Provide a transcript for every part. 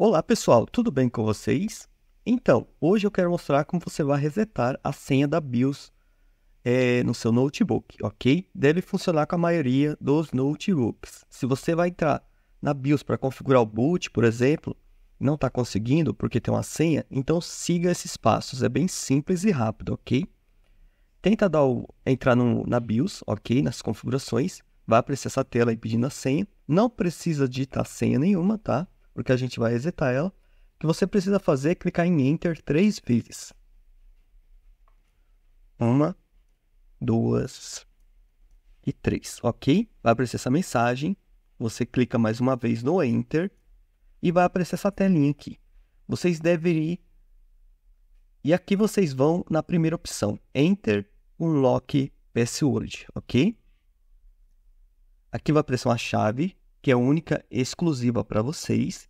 Olá pessoal, tudo bem com vocês? Então, hoje eu quero mostrar como você vai resetar a senha da BIOS é, no seu notebook, ok? Deve funcionar com a maioria dos notebooks. Se você vai entrar na BIOS para configurar o boot, por exemplo, não está conseguindo porque tem uma senha, então siga esses passos, é bem simples e rápido, ok? Tenta dar o, entrar no, na BIOS, ok? Nas configurações, vai aparecer essa tela aí pedindo a senha. Não precisa digitar senha nenhuma, tá? porque a gente vai resetar ela, o que você precisa fazer é clicar em Enter três vezes. Uma, duas e três, ok? Vai aparecer essa mensagem, você clica mais uma vez no Enter e vai aparecer essa telinha aqui. Vocês devem ir e aqui vocês vão na primeira opção, Enter Unlock Password, ok? Aqui vai aparecer uma chave que é única e exclusiva para vocês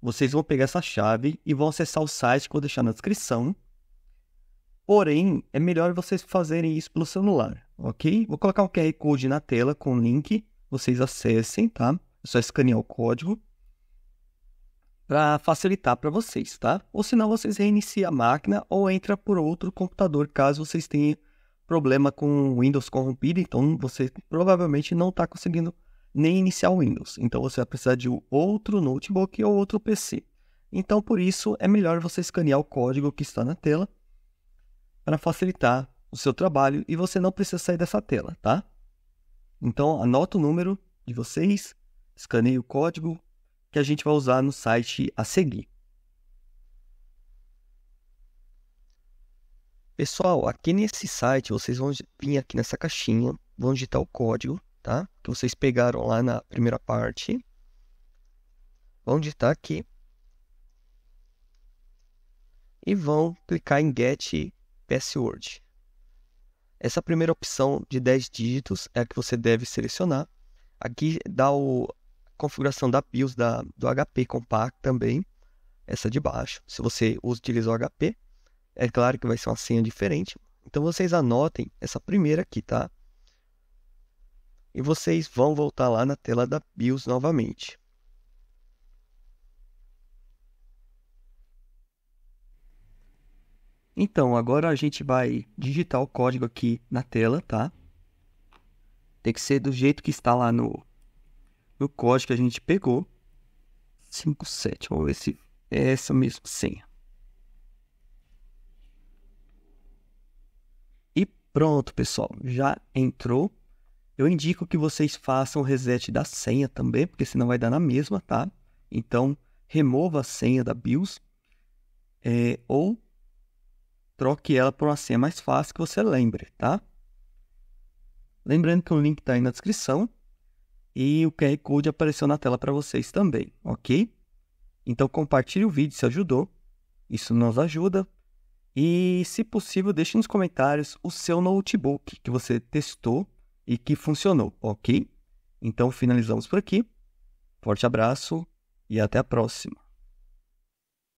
vocês vão pegar essa chave e vão acessar o site que eu vou deixar na descrição. Porém, é melhor vocês fazerem isso pelo celular, ok? Vou colocar um QR Code na tela com o link, vocês acessem, tá? É só escanear o código para facilitar para vocês, tá? Ou senão vocês reiniciam a máquina ou entra por outro computador, caso vocês tenham problema com o Windows corrompido, então você provavelmente não está conseguindo nem iniciar o Windows. Então você vai precisar de outro notebook ou outro PC. Então por isso é melhor você escanear o código que está na tela para facilitar o seu trabalho e você não precisa sair dessa tela, tá? Então anota o número de vocês, escaneie o código que a gente vai usar no site a seguir. Pessoal, aqui nesse site vocês vão vir aqui nessa caixinha, vão digitar o código tá? Que vocês pegaram lá na primeira parte, vão digitar aqui e vão clicar em Get Password. Essa primeira opção de 10 dígitos é a que você deve selecionar. Aqui dá o, a configuração da BIOS da, do HP Compact também, essa de baixo. Se você utiliza o HP, é claro que vai ser uma senha diferente. Então vocês anotem essa primeira aqui, tá? e vocês vão voltar lá na tela da BIOS novamente. Então, agora a gente vai digitar o código aqui na tela, tá? Tem que ser do jeito que está lá no, no código que a gente pegou. 57, vamos ver se é essa mesma senha. E pronto, pessoal, já entrou eu indico que vocês façam reset da senha também, porque senão vai dar na mesma, tá? Então, remova a senha da BIOS é, ou troque ela por uma senha mais fácil que você lembre, tá? Lembrando que o link está aí na descrição e o QR Code apareceu na tela para vocês também, ok? Então compartilhe o vídeo se ajudou, isso nos ajuda. E se possível, deixe nos comentários o seu notebook que você testou e que funcionou, ok? Então finalizamos por aqui. Forte abraço e até a próxima.